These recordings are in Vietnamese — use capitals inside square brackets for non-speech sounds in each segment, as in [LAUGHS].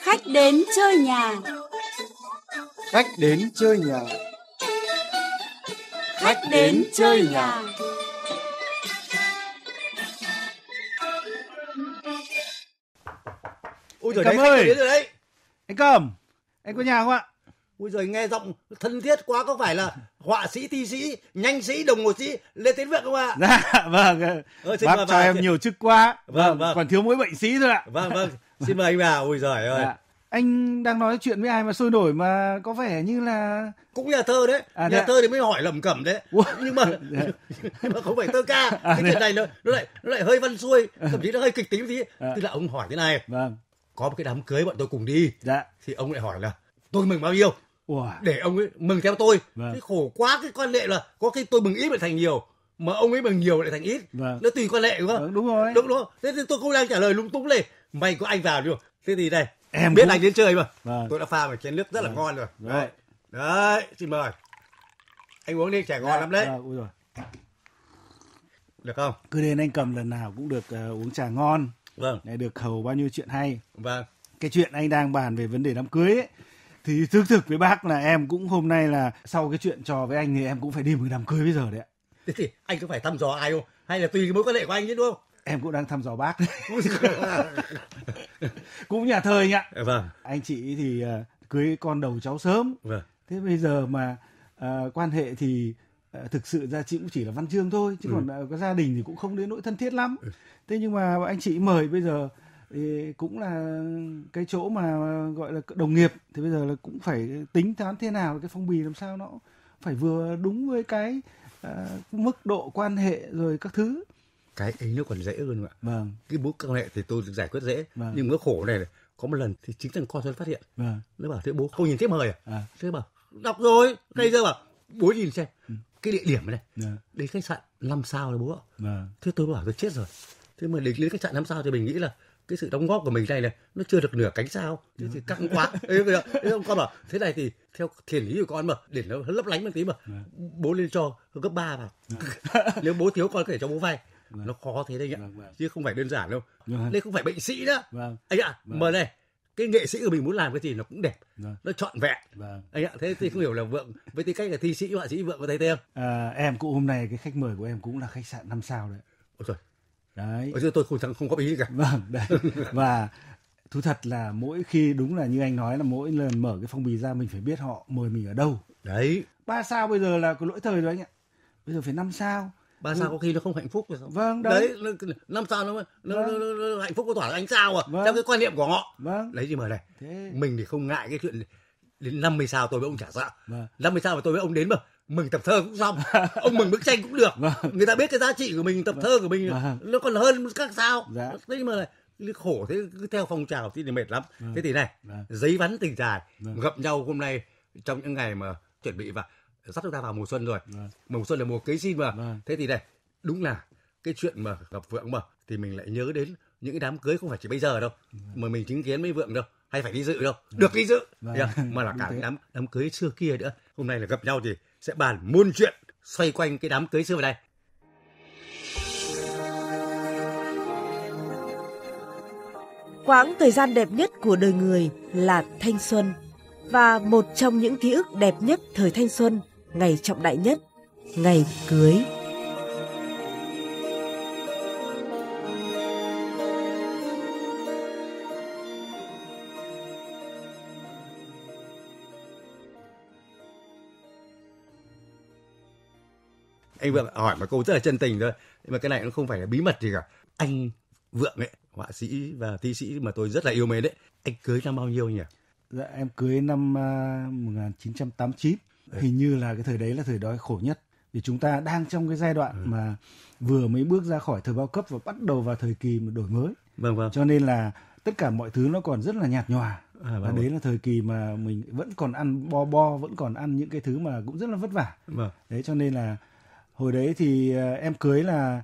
Khách đến chơi nhà Khách đến chơi nhà Khách đến chơi nhà Ôi trời, Cầm ơi, đấy. anh Cầm, anh có nhà không ạ? Ui rồi nghe giọng thân thiết quá có phải là họa sĩ thi sĩ, nhanh sĩ, đồng hồ sĩ Lê Tiến Vượng không ạ? À? Dạ, vâng. Ờ, Bác cho em thì... nhiều chức quá. Vâng, vâng, vâng. Còn thiếu mỗi bệnh sĩ thôi ạ. Vâng, vâng. Xin mời anh vào. Ui giời ơi. Dạ anh đang nói chuyện với ai mà sôi nổi mà có vẻ như là cũng nhà thơ đấy à, nhà à. thơ thì mới hỏi lẩm cẩm đấy Ủa? nhưng mà [LAUGHS] dạ. [LAUGHS] nhưng mà không phải thơ ca à, cái chuyện này nó, nó lại nó lại hơi văn xuôi à. thậm chí nó hơi kịch tính tí à. tức là ông hỏi thế này vâng. có một cái đám cưới bọn tôi cùng đi dạ. thì ông lại hỏi là tôi mừng bao nhiêu wow. để ông ấy mừng theo tôi vâng. cái khổ quá cái quan hệ là có khi tôi mừng ít lại thành nhiều mà ông ấy mừng nhiều lại thành ít vâng. nó tùy quan hệ đúng không ừ, đúng rồi đúng đúng thế thì tôi cũng đang trả lời lung tung này mày có anh vào chưa? thế thì đây em biết cũng... anh đến chơi mà vâng. tôi đã pha một chén nước rất vâng. là ngon rồi vâng. đấy đấy xin mời anh uống đi trẻ ngon dạ. lắm đấy à, vâng, rồi. được không cứ đến anh cầm lần nào cũng được uh, uống trà ngon vâng để được hầu bao nhiêu chuyện hay vâng cái chuyện anh đang bàn về vấn đề đám cưới ấy, thì thực thực với bác là em cũng hôm nay là sau cái chuyện trò với anh thì em cũng phải đi một đám cưới bây giờ đấy ạ thế thì anh có phải thăm dò ai không hay là tùy cái mối quan hệ của anh chứ đúng không em cũng đang thăm dò bác [LAUGHS] cũng nhà thơ anh ạ dạ vâng anh chị thì ờ, cưới con đầu cháu sớm vâng. thế bây giờ mà uh, quan hệ thì uh, thực sự ra chị cũng chỉ là văn chương thôi chứ ừ. còn uh, có gia đình thì cũng không đến nỗi thân thiết lắm ừ. thế nhưng mà anh chị mời bây giờ thì cũng là cái chỗ mà gọi là đồng nghiệp thì bây giờ là cũng phải tính toán thế nào cái phong bì làm sao nó phải vừa đúng với cái uh, mức độ quan hệ rồi các thứ cái ấy nó còn dễ hơn ạ vâng cái mối quan hệ thì tôi giải quyết dễ vâng. nhưng mối khổ này, này có một lần thì chính thằng con tôi phát hiện vâng. nó bảo thế bố không nhìn tiếp mời à, à. thế bảo đọc rồi đây giờ bảo bố nhìn xem ừ. cái địa điểm này yeah. Dạ. đến khách sạn năm sao rồi bố ạ yeah. Vâng. thế tôi bảo tôi chết rồi thế mà đến đến khách sạn năm sao thì mình nghĩ là cái sự đóng góp của mình này này nó chưa được nửa cánh sao thế thì căng quá thế con bảo thế này thì theo thiền lý của con mà để nó lấp lánh một tí mà dạ. bố lên cho gấp ba vào dạ. [LAUGHS] nếu bố thiếu con có thể cho bố vay dạ. nó khó thế đấy ạ chứ không phải đơn giản đâu nên không phải bệnh sĩ đó anh ạ à, vâng. này cái nghệ sĩ của mình muốn làm cái gì nó cũng đẹp nó trọn vẹn anh ạ thế thì không hiểu là vượng với tư cách là thi sĩ họa sĩ vượng có thấy thế không à, em cũng hôm nay cái khách mời của em cũng là khách sạn năm sao đấy Ôi trời, đấy chứ tôi không không góp ý gì cả [LAUGHS] vâng đấy và thú thật là mỗi khi đúng là như anh nói là mỗi lần mở cái phong bì ra mình phải biết họ mời mình ở đâu đấy ba sao bây giờ là có lỗi thời rồi anh ạ bây giờ phải năm sao ba sao ừ. có khi nó không hạnh phúc rồi vâng đấy, đấy năm sao nó, nó, vâng. nó, nó, nó hạnh phúc có tỏa anh sao à vâng. theo cái quan niệm của họ vâng lấy gì mời này Thế... mình thì không ngại cái chuyện đến năm mươi sao tôi với ông trả dạ vâng. mươi sao mà tôi với ông đến mà mừng tập thơ cũng xong [LAUGHS] ông mừng bức tranh cũng được vâng. người ta biết cái giá trị của mình tập thơ của mình vâng. nó còn hơn các sao dạ. thế mà này, khổ thế cứ theo phong trào thì mệt lắm vâng. thế thì này giấy vắn tình dài gặp nhau hôm nay trong những ngày mà chuẩn bị và sắp chúng ta vào mùa xuân rồi mùa xuân là mùa cấy xin mà thế thì này đúng là cái chuyện mà gặp vượng mà thì mình lại nhớ đến những cái đám cưới không phải chỉ bây giờ đâu mà mình chứng kiến mấy vượng đâu hay phải đi dự đâu được đi dự mà là cả những đám đám cưới xưa kia nữa hôm nay là gặp nhau thì sẽ bàn muôn chuyện xoay quanh cái đám cưới xưa vào đây. Quãng thời gian đẹp nhất của đời người là thanh xuân và một trong những ký ức đẹp nhất thời thanh xuân, ngày trọng đại nhất, ngày cưới. anh vượng hỏi mà cô rất là chân tình thôi nhưng mà cái này nó không phải là bí mật gì cả anh vượng ấy họa sĩ và thi sĩ mà tôi rất là yêu mến đấy anh cưới năm bao nhiêu nhỉ dạ em cưới năm uh, 1989 đấy. hình như là cái thời đấy là thời đói khổ nhất vì chúng ta đang trong cái giai đoạn ừ. mà vừa mới bước ra khỏi thời bao cấp và bắt đầu vào thời kỳ mà đổi mới vâng vâng cho nên là tất cả mọi thứ nó còn rất là nhạt nhòa à, vâng, và vâng. đấy là thời kỳ mà mình vẫn còn ăn bo bo vẫn còn ăn những cái thứ mà cũng rất là vất vả vâng. đấy cho nên là hồi đấy thì ờ, em cưới là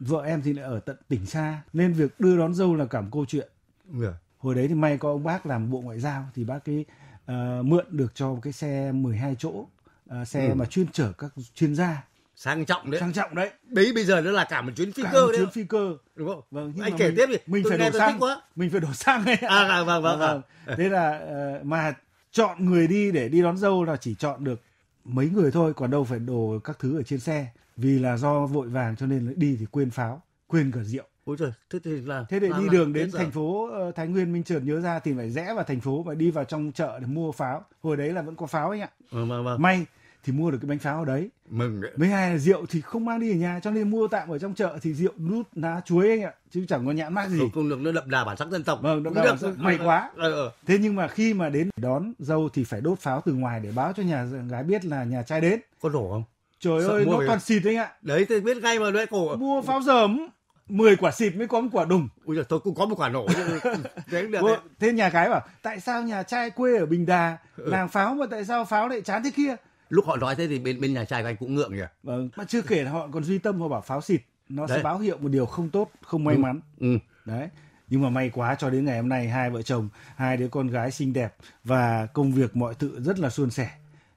vợ em thì lại ở tận tỉnh xa nên việc đưa đón dâu là cả một câu chuyện yeah. Dạ. hồi đấy thì may có ông bác làm bộ ngoại giao thì bác ấy uh, mượn được cho cái xe 12 chỗ uh, xe ừ. mà chuyên chở các chuyên gia sang trọng đấy sang trọng đấy đấy bây giờ nó là cả một chuyến phi cả cơ một đấy chuyến phi cơ đúng không vâng nhưng anh kể mình, tiếp đi mình tôi phải đổ xăng quá mình phải đổ xăng ấy à vâng vâng vâng, vâng. thế là uh, mà chọn người đi để đi đón dâu là chỉ chọn được mấy người thôi còn đâu phải đồ các thứ ở trên xe vì là do vội vàng cho nên đi thì quên pháo quên cả rượu Ôi trời, thế thì là thế để là, đi đường đến thành phố ờ, Thái Nguyên Minh Trường nhớ ra thì phải rẽ vào thành phố và đi vào trong chợ để mua pháo. Hồi đấy là vẫn có pháo anh ạ. Ừ, mà, mà. May thì mua được cái bánh pháo ở đấy mừng đấy. với hai là rượu thì không mang đi ở nhà cho nên mua tạm ở trong chợ thì rượu nút lá chuối anh ạ chứ chẳng có nhãn mát gì không được nó đậm đà bản sắc dân tộc vâng đậm đà bản sắc may quá ờ, ờ, ờ. thế nhưng mà khi mà đến đón dâu thì phải đốt pháo từ ngoài để báo cho nhà gái biết là nhà trai đến có nổ không trời Sợ ơi nó toàn xịt anh ạ đấy thì biết ngay mà đấy khổ mua pháo dởm 10 quả xịt mới có một quả đùng. Ui giời, tôi cũng có một quả nổ. [LAUGHS] thế, đấy. thế nhà gái bảo, tại sao nhà trai quê ở Bình Đà, ừ. pháo mà tại sao pháo lại chán thế kia? lúc họ nói thế thì bên bên nhà trai của anh cũng ngượng nhỉ vâng mà chưa kể là họ còn duy tâm họ bảo pháo xịt nó đấy. sẽ báo hiệu một điều không tốt không may ừ. mắn ừ. đấy nhưng mà may quá cho đến ngày hôm nay hai vợ chồng hai đứa con gái xinh đẹp và công việc mọi tự rất là suôn sẻ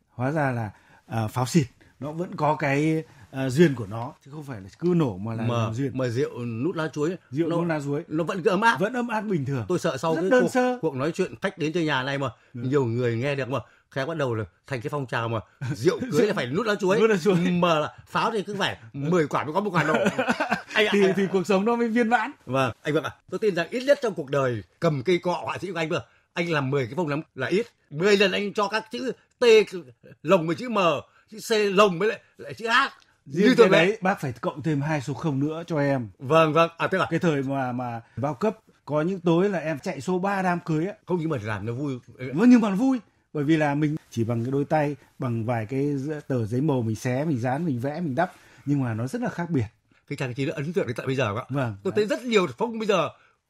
hóa ra là à, pháo xịt nó vẫn có cái à, duyên của nó chứ không phải là cứ nổ mà là mà, duyên mà rượu nút lá chuối rượu nó, nút lá chuối nó vẫn cứ ấm áp vẫn ấm áp bình thường tôi sợ sau rất cái đơn cuộc, sơ. cuộc nói chuyện khách đến cho nhà này mà ừ. nhiều người nghe được mà khai bắt đầu là thành cái phong trào mà rượu [LAUGHS] cưới là phải nút lá chuối, nút lá chuối. mà là pháo thì cứ phải 10 ừ. quả mới có một quả nổ [LAUGHS] anh thì anh ạ. thì cuộc sống nó mới viên mãn vâng anh vâng ạ à, tôi tin rằng ít nhất trong cuộc đời cầm cây cọ họa sĩ của anh vừa anh làm 10 cái phong lắm là ít 10 lần anh cho các chữ t lồng với chữ m chữ c lồng với lại, lại chữ h Riêng như cái đấy bác phải cộng thêm hai số không nữa cho em vâng vâng à tức là cái thời mà mà bao cấp có những tối là em chạy số 3 đám cưới á. không nhưng mà làm nó vui vâng nhưng mà nó vui bởi vì là mình chỉ bằng cái đôi tay bằng vài cái tờ giấy màu mình xé mình dán mình vẽ mình đắp nhưng mà nó rất là khác biệt cái trang trí nó ấn tượng đến tận bây giờ các vâng, tôi thấy rất nhiều phong bây giờ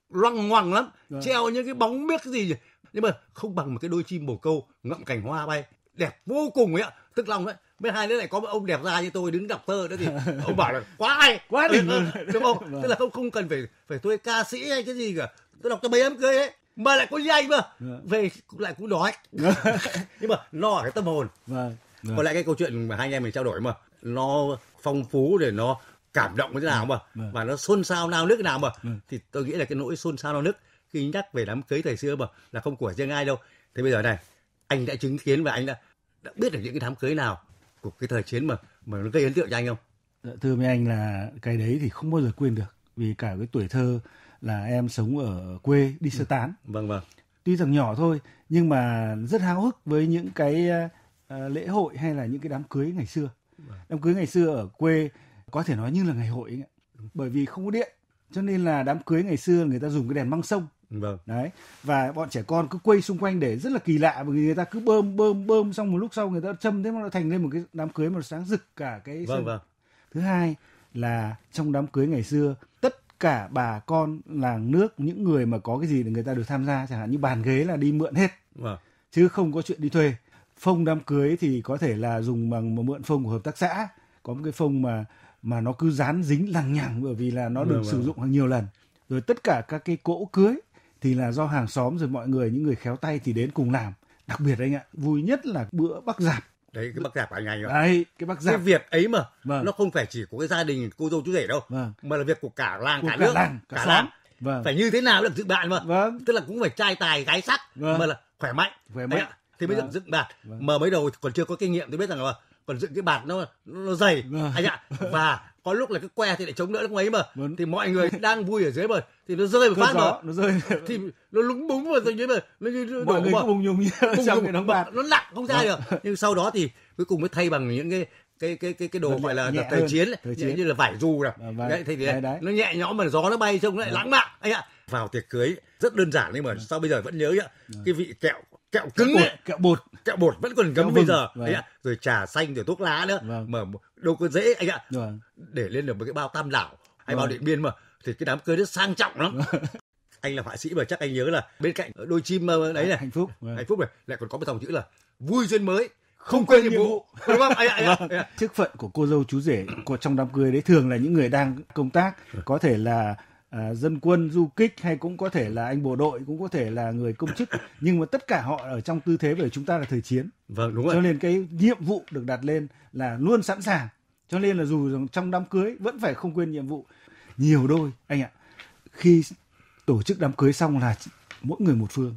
loằng ngoằng lắm vâng. treo những cái bóng biết cái gì nhưng mà không bằng một cái đôi chim bồ câu ngậm cành hoa bay đẹp vô cùng ấy ạ tức lòng ấy bên hai nữa lại có một ông đẹp da như tôi đứng đọc thơ đó thì [LAUGHS] ông bảo là quá hay quá đỉnh ừ, ừ, đúng không vâng. tức là không không cần phải phải tôi ca sĩ hay cái gì cả tôi đọc cho mấy em cười ấy mà lại có danh mà dạ. về cũng lại cũng nói dạ. [LAUGHS] nhưng mà lo ở cái tâm hồn vâng có lẽ cái câu chuyện mà hai anh em mình trao đổi mà nó phong phú để nó cảm động như thế nào mà và nó xôn xao nao nước nào mà thì tôi nghĩ là cái nỗi xôn xao nao nước khi nhắc về đám cưới thời xưa mà là không của riêng ai đâu thế bây giờ này anh đã chứng kiến và anh đã, đã biết được những cái đám cưới nào của cái thời chiến mà mà nó gây ấn tượng cho anh không thưa với anh là cái đấy thì không bao giờ quên được vì cả cái tuổi thơ là em sống ở quê đi sơ ừ. tán. Vâng vâng. Tuy rằng nhỏ thôi nhưng mà rất háo hức với những cái uh, lễ hội hay là những cái đám cưới ngày xưa. Vâng. Đám cưới ngày xưa ở quê có thể nói như là ngày hội ấy. Ừ. Bởi vì không có điện cho nên là đám cưới ngày xưa người ta dùng cái đèn măng sông. Vâng. Đấy. Và bọn trẻ con cứ quay xung quanh để rất là kỳ lạ bởi vì người ta cứ bơm bơm bơm xong một lúc sau người ta châm thế mà nó thành lên một cái đám cưới mà sáng rực cả cái Vâng vâng. Thứ hai là trong đám cưới ngày xưa cả bà con làng nước những người mà có cái gì để người ta được tham gia chẳng hạn như bàn ghế là đi mượn hết vâng. chứ không có chuyện đi thuê phông đám cưới thì có thể là dùng bằng mà mượn phông của hợp tác xã có một cái phông mà mà nó cứ dán dính lằng nhằng bởi vì là nó được vâng, vâng. sử dụng hàng nhiều lần rồi tất cả các cái cỗ cưới thì là do hàng xóm rồi mọi người những người khéo tay thì đến cùng làm đặc biệt anh ạ vui nhất là bữa bắc giạp đấy cái bác giặc của anh anh đấy cái bác giặc cái việc ấy mà vâng. nó không phải chỉ của cái gia đình cô dâu chú rể đâu vâng. mà là việc của cả làng của cả, cả nước làng, cả, cả làng vâng. phải như thế nào mới được dựng bạn mà vâng. tức là cũng phải trai tài gái sắc vâng. mà là khỏe mạnh khỏe mạnh đấy, thì mới vâng. dựng bạt vâng. mà mới đầu còn chưa có kinh nghiệm tôi biết rằng là còn dựng cái bạt nó nó dày vâng. anh ạ và có lúc là cái que thì lại chống đỡ lúc mấy mà Đúng. Vâng. thì mọi người [LAUGHS] đang vui ở dưới bờ thì nó rơi một phát mà nó rơi thì nó lúng búng vào tôi nhớ mà nó như mọi người bùng nhùng như bùng trong cái đóng bạc nó nặng không ra vâng. được nhưng sau đó thì cuối cùng mới thay bằng những cái cái cái cái cái đồ gọi là nhẹ thời chiến chiến như là vải dù này à, vâng, đấy, thì nó nhẹ nhõm mà gió nó bay trông lại lãng mạn anh ạ vào tiệc cưới rất đơn giản nhưng mà đấy. sao bây giờ vẫn nhớ ạ cái vị kẹo kẹo cứng kẹo bột, ấy. kẹo bột kẹo bột vẫn còn cấm bây giờ vâng. đấy rồi trà xanh rồi thuốc lá nữa vâng. mà đâu có dễ anh ạ vâng. để lên được một cái bao tam đảo hay vâng. bao điện biên mà thì cái đám cưới nó sang trọng lắm vâng. [LAUGHS] anh là họa sĩ mà chắc anh nhớ là bên cạnh đôi chim ờ, đấy này hạnh phúc vâng. hạnh phúc này lại còn có một dòng chữ là vui duyên mới không, không quên nhiệm vụ đúng vâng. chức phận của cô dâu chú rể của trong đám cưới đấy thường là những người đang công tác vâng. có thể là à, dân quân du kích hay cũng có thể là anh bộ đội cũng có thể là người công chức [COUGHS] nhưng mà tất cả họ ở trong tư thế về chúng ta là thời chiến vâng đúng rồi cho nên cái nhiệm vụ được đặt lên là luôn sẵn sàng cho nên là dù trong đám cưới vẫn phải không quên nhiệm vụ nhiều đôi anh ạ khi tổ chức đám cưới xong là mỗi người một phương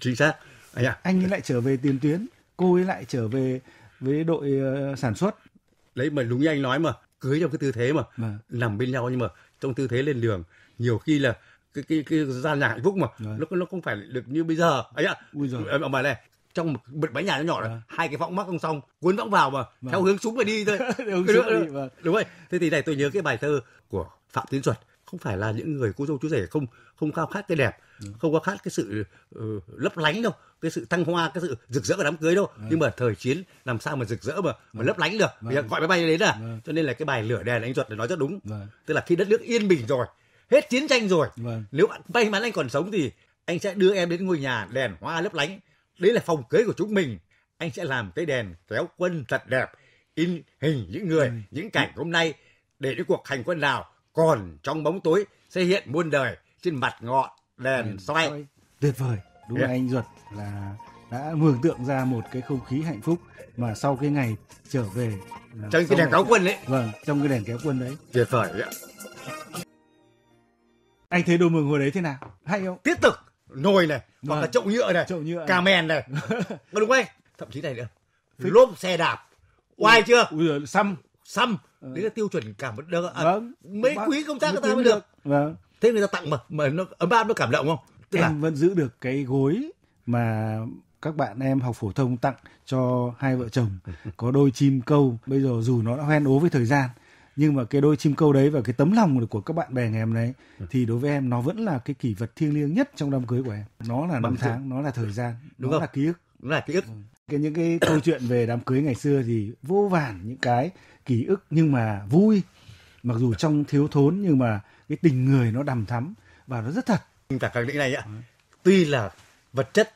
chính xác anh ạ anh ấy lại trở về tiền tuyến cô ấy lại trở về với đội ờ, sản xuất đấy mà đúng như anh nói mà cưới trong cái tư thế mà, mà. Vâng. nằm bên nhau nhưng mà trong tư thế lên đường nhiều khi là cái cái cái gian nhà hạnh phúc mà Đấy. nó nó không phải được như bây giờ ấy ạ ông bà này trong một bật mái nhà nó nhỏ là hai cái võng mắc không xong cuốn võng vào mà vâng. theo hướng súng mà đi thôi [LAUGHS] đúng, đúng, đi, vâng. đúng rồi thế thì này tôi nhớ cái bài thơ của phạm tiến duật không phải là những người cô dâu chú rể không không khao khát cái đẹp đúng. không khao khát cái sự uh, lấp lánh đâu cái sự thăng hoa cái sự rực rỡ ở đám cưới đâu đúng. nhưng mà thời chiến làm sao mà rực rỡ mà mà lấp lánh được bây vâng. gọi máy bay đến à vâng. cho nên là cái bài lửa đèn anh duật nói rất đúng vâng. tức là khi đất nước yên bình rồi hết chiến tranh rồi vâng. nếu bạn may mắn anh còn sống thì anh sẽ đưa em đến ngôi nhà đèn hoa lấp lánh đấy là phòng cưới của chúng mình anh sẽ làm cái đèn kéo quân thật đẹp in hình những người ừ. những cảnh ừ. hôm nay để những cuộc hành quân nào còn trong bóng tối sẽ hiện muôn đời trên mặt ngọn đèn ừ. xoay tuyệt vời đúng yeah. là anh duật là đã mường tượng ra một cái không khí hạnh phúc mà sau cái ngày trở về à, trong cái đèn kéo quân đấy vâng trong cái đèn kéo quân đấy tuyệt vời ạ anh thấy đồ mừng hồi đấy thế nào hay không tiết thực nồi này vâng. hoặc là chậu nhựa này chậu nhựa cà mèn này có [LAUGHS] đúng không anh thậm chí này nữa Phích. lốp xe đạp oai chưa ui giời, xăm xăm ừ. đấy là tiêu chuẩn cảm được à, vâng. mấy vâng. quý công tác người ta mới được. được vâng. thế người ta tặng mà mà nó ấm áp nó cảm động không Tức em là... vẫn giữ được cái gối mà các bạn em học phổ thông tặng cho hai vợ chồng [LAUGHS] có đôi chim câu bây giờ dù nó đã hoen ố với thời gian nhưng mà cái đôi chim câu đấy và cái tấm lòng của các bạn bè ngày hôm nay ừ. thì đối với em nó vẫn là cái kỷ vật thiêng liêng nhất trong đám cưới của em nó là năm tháng nó là thời gian đúng nó không? là ký ức nó là ký ức ừ. cái những cái câu chuyện về đám cưới ngày xưa thì vô vàn những cái ký ức nhưng mà vui mặc dù trong thiếu thốn nhưng mà cái tình người nó đầm thắm và nó rất thật cả khẳng định này ạ tuy là vật chất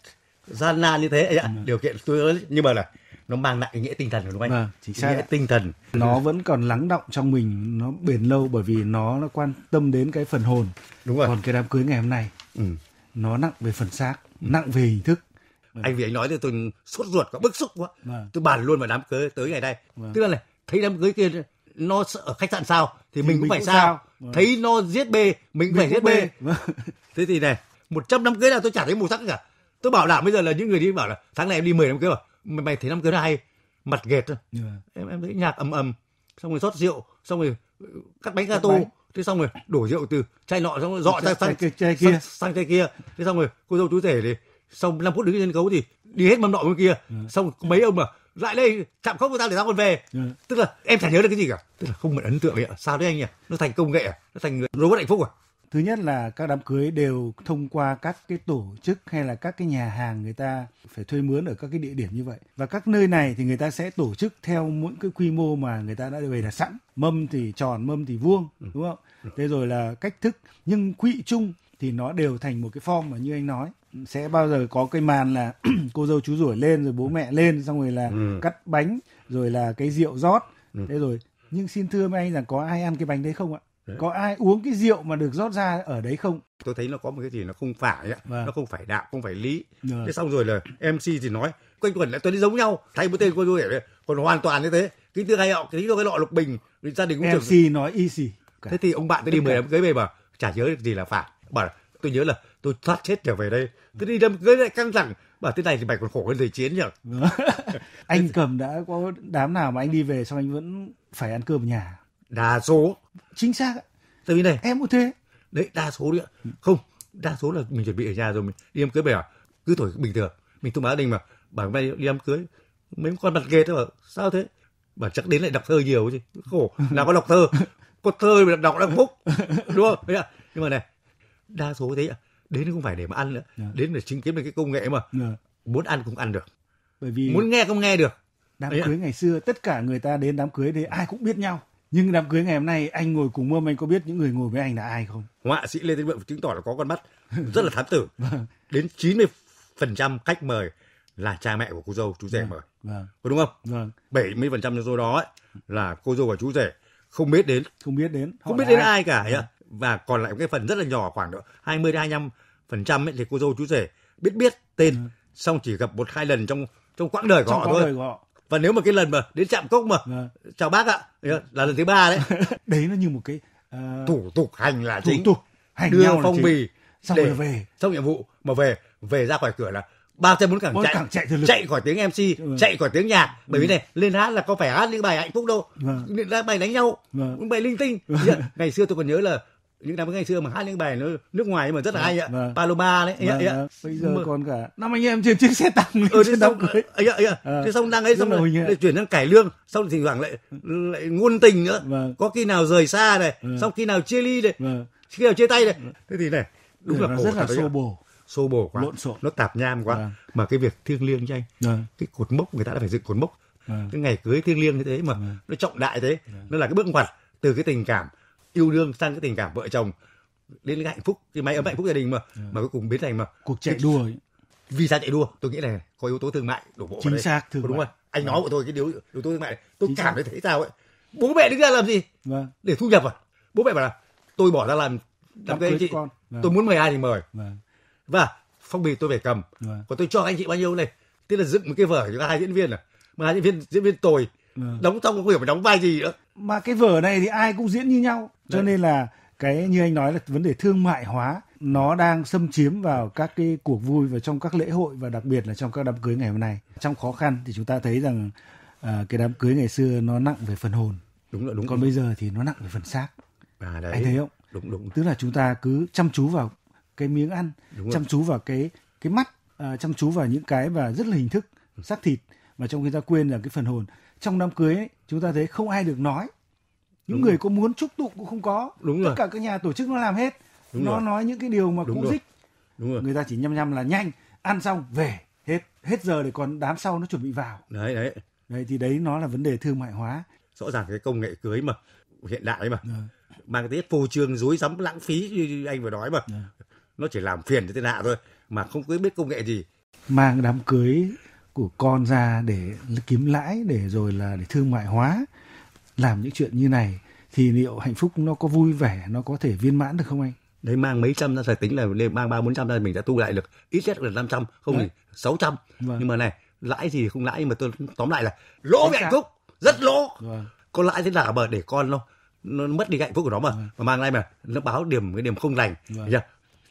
gian nan như thế ấy ạ, ừ. điều kiện tôi nhưng mà là nó mang lại cái nghĩa tinh thần của đúng không anh? Vâng, Nghĩa tinh thần. Nó vẫn còn lắng động trong mình, nó bền lâu bởi vì nó nó quan tâm đến cái phần hồn. Đúng rồi. Còn cái đám cưới ngày hôm nay, ừ. nó nặng về phần xác, ừ. nặng về hình thức. Vâng. Anh vì anh nói thì tôi sốt ruột và bức xúc quá. Vâng. Tôi bàn luôn vào đám cưới tới ngày nay. Vâng. Tức là này, thấy đám cưới kia nó ở khách sạn sao thì, thì mình, mình cũng phải cũng sao. sao. Vâng. Thấy nó giết bê, mình, cũng phải giết bê. bê. Vâng. [LAUGHS] Thế thì này, 100 đám cưới nào tôi chả thấy màu sắc cả. Tôi bảo đảm bây giờ là những người đi bảo là tháng này em đi 10 đám cưới rồi mày, mày thấy năm cưới hay mặt ghệt rồi yeah. Dạ. em em thấy nhạc ầm ầm xong rồi rót rượu xong rồi cắt bánh gato thế xong rồi đổ rượu từ chai nọ xong rồi dọn sang sang chai, kia sang, chai kia thế xong rồi cô dâu chú rể thì xong 5 phút đứng trên cấu thì đi hết mâm nọ bên kia yeah. Dạ. xong mấy ông mà lại đây chạm khóc với ta để tao còn về yeah. Dạ. tức là em chả nhớ được cái gì cả tức là không một ấn tượng vậy sao đấy anh nhỉ nó thành công nghệ à nó thành robot hạnh phúc à thứ nhất là các đám cưới đều thông qua các cái tổ chức hay là các cái nhà hàng người ta phải thuê mướn ở các cái địa điểm như vậy và các nơi này thì người ta sẽ tổ chức theo mỗi cái quy mô mà người ta đã bày đặt sẵn mâm thì tròn mâm thì vuông ừ. đúng không thế rồi là cách thức nhưng quỹ chung thì nó đều thành một cái form mà như anh nói sẽ bao giờ có cái màn là [CLEARS THROAT] cô dâu chú rủi lên rồi bố mẹ lên xong rồi là ừ. cắt bánh rồi là cái rượu rót ừ. thế rồi nhưng xin thưa với anh rằng có ai ăn cái bánh đấy không ạ có ai uống cái rượu mà được rót ra ở đấy không tôi thấy nó có một cái gì nó không phải ạ vâng. nó không phải đạo không phải lý thế xong rồi là mc thì nói quanh quẩn lại tôi thấy giống nhau thay mũi tên của tôi để còn hoàn toàn như thế cái thứ hai họ cái cái lọ lục bình gia đình cũng mc trưởng... nói y Cả. thế thì ông bạn tôi đi mời đám cưới về mà chả nhớ được gì là phải bảo tôi nhớ là tôi thoát chết trở về đây tôi đi đâm cưới lại căng thẳng bảo thế này thì mày còn khổ hơn thời chiến nhở vâng. [LAUGHS] anh cầm đã có đám nào mà anh đi về xong anh vẫn phải ăn cơm ở nhà đa số chính xác tại vì này em cũng thế đấy đa số đấy không đa số là mình chuẩn bị ở nhà rồi mình đi em cưới bẻ à? cứ thổi bình thường mình thông báo đình mà bảo mày đi em cưới mấy con đặt ghê thôi mà sao thế bảo chắc đến lại đọc thơ nhiều chứ khổ nào có đọc thơ có thơ mà đọc đọc là phúc đúng không đấy nhưng mà này đa số thế đến không phải để mà ăn nữa dạ. đến để chứng kiến được cái công nghệ mà dạ. muốn ăn cũng ăn được bởi vì muốn nghe không nghe được đám cưới ngày xưa tất cả người ta đến đám cưới thì ai cũng biết nhau nhưng đám cưới ngày hôm nay anh ngồi cùng mâm anh có biết những người ngồi với anh là ai không họa sĩ lê tiến vượng chứng tỏ là có con mắt [LAUGHS] rất là thám tử vâng. đến 90 phần trăm khách mời là cha mẹ của cô dâu chú rể vâng, mời vâng. có đúng không vâng. 70 phần trăm số đó ấy, là cô dâu và chú rể không biết đến không biết đến không biết đến ai, ai cả vâng. và còn lại một cái phần rất là nhỏ khoảng độ 20 đến 25 phần trăm thì cô dâu chú rể biết biết tên vâng. xong chỉ gặp một hai lần trong trong quãng đời của trong họ thôi đời của họ và nếu mà cái lần mà đến chạm cốc mà à. chào bác ạ là lần thứ ba đấy [LAUGHS] đấy nó như một cái uh... thủ tục hành là thủ chính tục hành đưa nhau phong bì xong để rồi về xong nhiệm vụ mà về về ra khỏi cửa là ba xe bốn cẳng chạy cẳng chạy, chạy khỏi tiếng mc ừ. Vâng. chạy khỏi tiếng nhạc bởi ừ. vì vâng. này lên hát là có phải hát những bài hạnh phúc đâu ừ. những bài đánh nhau ừ. những bài linh tinh ừ. ngày xưa tôi còn nhớ là những năm cưới ngày xưa mà hát những bài nó nước ngoài mà rất là vâng, hay ạ vâng. paloma đấy vâng, bây giờ mà... còn cả năm anh em trên chiếc xe tăng ừ, trên đám cưới ấy, ấy, ờ. ấy. À. đang ấy xong rồi lại chuyển sang cải lương xong thì thoảng lại lại ngôn tình nữa vâng. có khi nào rời xa này vâng. xong khi nào chia ly này vâng. khi nào chia tay này thế thì này đúng là rất là xô bồ xô bồ quá lộn xộn nó tạp nham quá mà cái việc thiêng liêng nhanh à. cái cột mốc người ta đã phải dựng cột mốc cái ngày cưới thiêng liêng như thế mà nó trọng đại thế nó là cái bước ngoặt từ cái tình cảm yêu đương sang cái tình cảm vợ chồng đến cái hạnh phúc cái máy ấm hạnh phúc gia đình mà ừ. mà cuối cùng biến thành mà cuộc chạy đua ấy. vì sao chạy đua tôi nghĩ là có yếu tố thương mại đổ bộ chính xác thương Còn đúng rồi anh dạ. nói của tôi cái điều yếu tố thương mại tôi chính cảm thấy thế sao ấy bố mẹ đứng ra làm gì vâng. để thu nhập à bố mẹ bảo là tôi bỏ ra làm làm cái anh chị con. Vâng. tôi muốn mời ai thì mời vâng. và phong bì tôi phải cầm vâng. còn tôi cho anh chị bao nhiêu này tức là dựng một cái vở cho hai diễn viên à mà hai diễn viên diễn viên tồi vâng. đóng xong không hiểu phải đóng vai gì nữa mà cái vở này thì ai cũng diễn như nhau cho Đấy. nên là cái như anh nói là vấn đề thương mại hóa nó đang xâm chiếm vào các cái cuộc vui và trong các lễ hội và đặc biệt là trong các đám cưới ngày hôm nay trong khó khăn thì chúng ta thấy rằng uh, cái đám cưới ngày xưa nó nặng về phần hồn đúng rồi đúng còn bây giờ thì nó nặng về phần xác à, đấy. anh thấy không đúng đúng tức là chúng ta cứ chăm chú vào cái miếng ăn đúng chăm rồi. chú vào cái cái mắt uh, chăm chú vào những cái và rất là hình thức xác thịt mà trong khi ta quên là cái phần hồn trong đám cưới ấy, chúng ta thấy không ai được nói những đúng người rồi. có muốn chúc tụng cũng không có đúng tất rồi. cả các nhà tổ chức nó làm hết đúng nó rồi. nói những cái điều mà đúng cũng rồi. dích đúng rồi. người ta chỉ nhăm nhăm là nhanh ăn xong về hết hết giờ để còn đám sau nó chuẩn bị vào đấy đấy đấy thì đấy nó là vấn đề thương mại hóa rõ ràng cái công nghệ cưới mà hiện đại ấy mà ừ. mang cái tết phô trương dối rắm lãng phí như anh vừa nói mà ừ. nó chỉ làm phiền cho thiên hạ thôi mà không cứ biết công nghệ gì mang đám cưới của con ra để kiếm lãi để rồi là để thương mại hóa làm những chuyện như này thì liệu hạnh phúc nó có vui vẻ nó có thể viên mãn được không anh đấy mang mấy trăm ra phải tính là nên mang ba bốn trăm ra mình đã tu lại được ít nhất là năm trăm không đấy. thì 600 vâng. nhưng mà này lãi gì không lãi nhưng mà tôi tóm lại là lỗ về hạnh phúc rất lỗ vâng. có lãi thế nào mà để con đâu nó mất đi hạnh phúc của nó mà vâng. mà mang lại mà nó báo điểm cái điểm không lành vâng.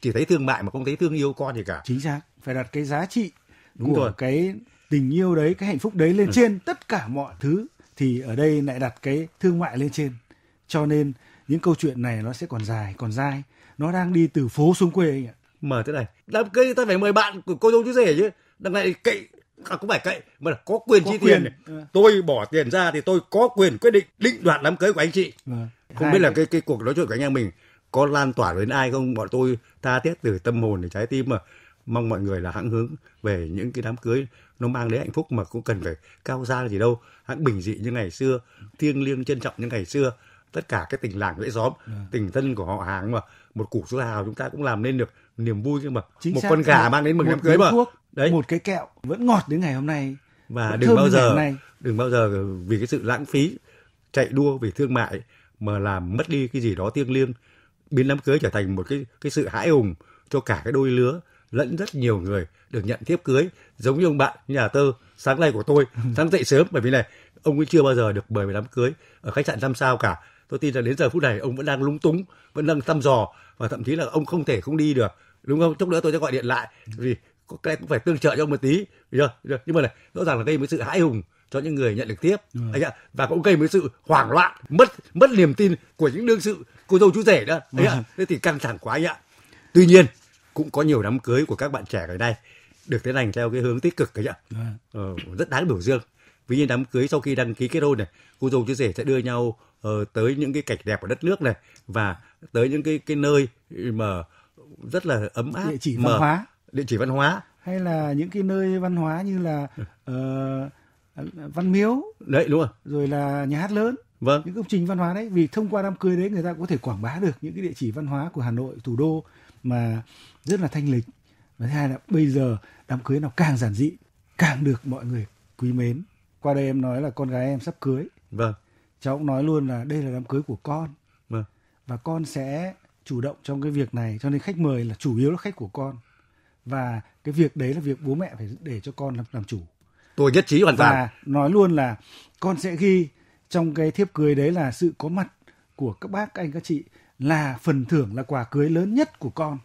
chỉ thấy thương mại mà không thấy thương yêu con gì cả chính xác phải đặt cái giá trị Đúng của rồi. cái tình yêu đấy cái hạnh phúc đấy lên ừ. trên tất cả mọi thứ thì ở đây lại đặt cái thương mại lên trên cho nên những câu chuyện này nó sẽ còn dài còn dai nó đang đi từ phố xuống quê anh ạ mở thế này đám cây ta phải mời bạn của cô dâu chú rể chứ đằng này cậy à, cũng phải cậy mà là có quyền có chi quyền. tiền tôi bỏ tiền ra thì tôi có quyền quyết định định đoạt đám cưới của anh chị à. không biết là cái cái cuộc nói chuyện của anh em mình có lan tỏa đến ai không bọn tôi tha thiết từ tâm hồn đến trái tim mà mong mọi người là hãng hướng về những cái đám cưới nó mang đến hạnh phúc mà cũng cần phải cao xa gì đâu hãng bình dị như ngày xưa thiêng liêng trân trọng như ngày xưa tất cả cái tình làng lễ xóm à. tình thân của họ hàng mà một củ số hào chúng ta cũng làm nên được niềm vui nhưng mà Chính một con gà mang đến mừng đám cưới mà thuốc, đấy một cái kẹo vẫn ngọt đến ngày hôm nay và đừng bao giờ đừng bao giờ vì cái sự lãng phí chạy đua về thương mại mà làm mất đi cái gì đó thiêng liêng biến đám cưới trở thành một cái cái sự hãi hùng cho cả cái đôi lứa lẫn rất nhiều người được nhận tiếp cưới giống như ông bạn nhà tơ sáng nay của tôi [LAUGHS] sáng dậy sớm bởi vì này ông ấy chưa bao giờ được mời về đám cưới ở khách sạn năm sao cả tôi tin là đến giờ phút này ông vẫn đang lúng túng vẫn đang thăm dò và thậm chí là ông không thể không đi được đúng không chốc nữa tôi sẽ gọi điện lại vì có lẽ cũng phải tương trợ cho ông một tí được, được. nhưng mà này rõ ràng là gây mới sự hãi hùng cho những người nhận được tiếp ừ. ạ và cũng gây một sự hoảng loạn mất mất niềm tin của những đương sự cô dâu chú rể đó anh ạ thế thì căng thẳng quá anh ạ tuy nhiên cũng có nhiều đám cưới của các bạn trẻ ở đây được tiến hành theo cái hướng tích cực đấy ạ dạ. à. ờ, rất đáng biểu dương ví như đám cưới sau khi đăng ký kết hôn này cô dâu chú rể sẽ đưa nhau uh, tới những cái cảnh đẹp của đất nước này và tới những cái cái nơi mà rất là ấm áp địa chỉ văn mà, hóa địa chỉ văn hóa hay là những cái nơi văn hóa như là uh, văn miếu đấy đúng rồi rồi là nhà hát lớn vâng những công trình văn hóa đấy vì thông qua đám cưới đấy người ta có thể quảng bá được những cái địa chỉ văn hóa của Hà Nội thủ đô mà rất là thanh lịch và thứ hai là bây giờ đám cưới nó càng giản dị càng được mọi người quý mến qua đây em nói là con gái em sắp cưới vâng cháu cũng nói luôn là đây là đám cưới của con vâng và con sẽ chủ động trong cái việc này cho nên khách mời là chủ yếu là khách của con và cái việc đấy là việc bố mẹ phải để cho con làm, làm chủ tôi nhất trí hoàn toàn và nói luôn là con sẽ ghi trong cái thiếp cưới đấy là sự có mặt của các bác các anh các chị là phần thưởng là quà cưới lớn nhất của con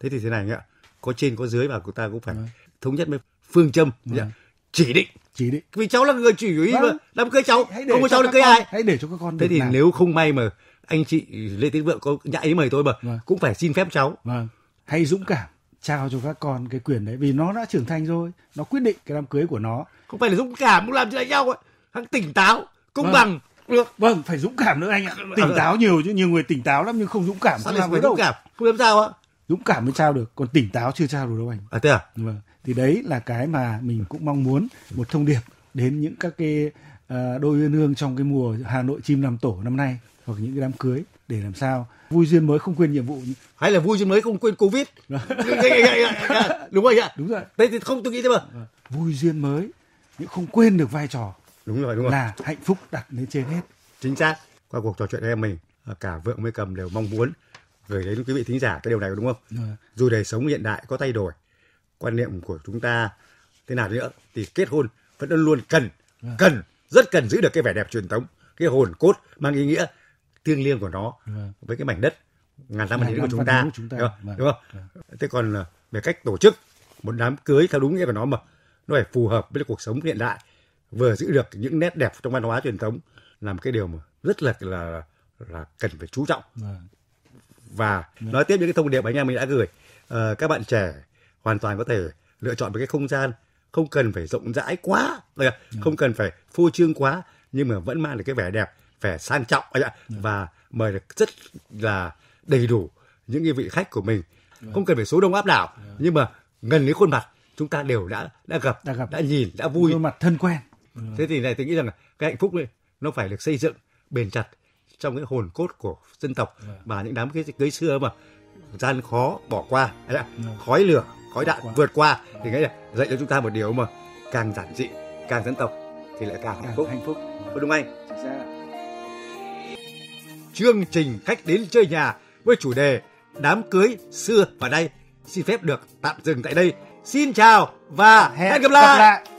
thế thì thế này nhá có trên có dưới và chúng ta cũng phải Đấy. Vâng. thống nhất với phương châm Đấy. Vâng. Dạ, chỉ định chỉ định vì cháu là người chỉ huy mà đám vâng. cưới cháu hãy không có cháu được cưới ai hãy để cho các con thế thì làm. nếu không may mà anh chị lê tiến vượng có nhã mời tôi mà vâng. cũng phải xin phép cháu vâng hay dũng cảm trao cho các con cái quyền đấy vì nó đã trưởng thành rồi nó quyết định cái đám cưới của nó không phải là dũng cảm cũng làm cho đánh nhau ấy hắn tỉnh táo công vâng. bằng được vâng phải dũng cảm nữa anh ạ tỉnh táo nhiều chứ nhiều người tỉnh táo lắm nhưng không dũng cảm Sao không làm dũng đâu. cảm không làm sao ạ dũng cảm mới trao được còn tỉnh táo chưa trao được đâu anh à thế à vâng thì đấy là cái mà mình cũng mong muốn một thông điệp đến những các cái ờ, đôi uyên ương trong cái mùa hà nội chim làm tổ năm nay hoặc những cái đám cưới để làm sao vui duyên mới không quên nhiệm vụ hay là vui duyên mới không quên covid [LAUGHS] dạ. Dạ, dạ, đúng rồi đúng rồi đây thì không tôi nghĩ thế mà vâng. vui duyên mới nhưng không quên được vai trò đúng rồi đúng rồi là hạnh phúc đặt lên trên hết chính xác qua cuộc trò chuyện với em mình cả vượng mới cầm đều mong muốn gửi đến quý vị thính giả cái điều này đúng không? Ừ. Dù đời sống hiện đại có thay đổi, quan niệm của chúng ta thế nào nữa thì kết hôn vẫn luôn luôn cần, ừ. cần rất cần giữ được cái vẻ đẹp truyền thống, cái hồn cốt mang ý nghĩa thiêng liêng của nó ừ. với cái mảnh đất ngàn năm văn hiến của chúng ta, chúng ta. Đúng, không? Vâng. đúng vâng. Thế còn ờ, về cách tổ chức một đám cưới theo đúng nghĩa của nó mà nó phải phù hợp với cuộc sống hiện đại vừa giữ được những nét đẹp trong văn hóa truyền thống làm cái điều mà rất là là là cần phải chú trọng. À và nói tiếp những cái thông điệp anh em mình đã gửi à, các bạn trẻ hoàn toàn có thể lựa chọn một cái không gian không cần phải rộng rãi quá dạ. không cần phải phô trương quá nhưng mà vẫn mang được cái vẻ đẹp vẻ sang trọng dạ. và mời được rất là đầy đủ những cái vị khách của mình dạ. không cần phải số đông áp đảo nhưng mà gần đến khuôn mặt chúng ta đều đã đã gặp đã, gặp. đã nhìn đã vui khuôn mặt thân quen thế thì này tôi nghĩ rằng cái hạnh phúc này nó phải được xây dựng bền chặt trong cái hồn cốt của dân tộc và dạ. những đám cưới, cưới xưa mà gian khó bỏ qua là dạ. khói lửa khói đạn vượt qua dạ. thì cái này dạy cho chúng ta một điều mà càng giản dị càng dân tộc thì lại càng hạnh phúc hạnh phúc đúng anh chương trình khách đến chơi nhà với chủ đề đám cưới xưa và đây xin phép được tạm dừng tại đây xin chào và hẹn, hẹn gặp lại, gặp lại.